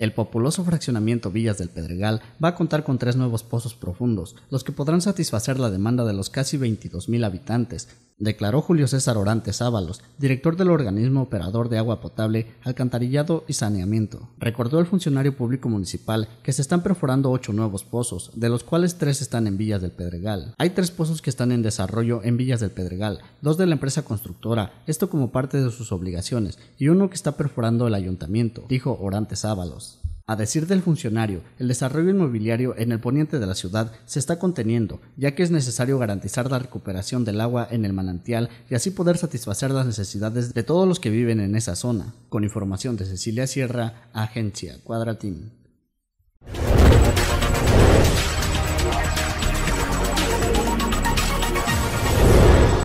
El populoso fraccionamiento Villas del Pedregal va a contar con tres nuevos pozos profundos, los que podrán satisfacer la demanda de los casi 22.000 habitantes, declaró Julio César Orantes Ábalos, director del organismo operador de agua potable, alcantarillado y saneamiento. Recordó el funcionario público municipal que se están perforando ocho nuevos pozos, de los cuales tres están en Villas del Pedregal. Hay tres pozos que están en desarrollo en Villas del Pedregal, dos de la empresa constructora, esto como parte de sus obligaciones, y uno que está perforando el ayuntamiento, dijo Orantes Ábalos. A decir del funcionario, el desarrollo inmobiliario en el poniente de la ciudad se está conteniendo, ya que es necesario garantizar la recuperación del agua en el manantial y así poder satisfacer las necesidades de todos los que viven en esa zona. Con información de Cecilia Sierra, Agencia Cuadratín.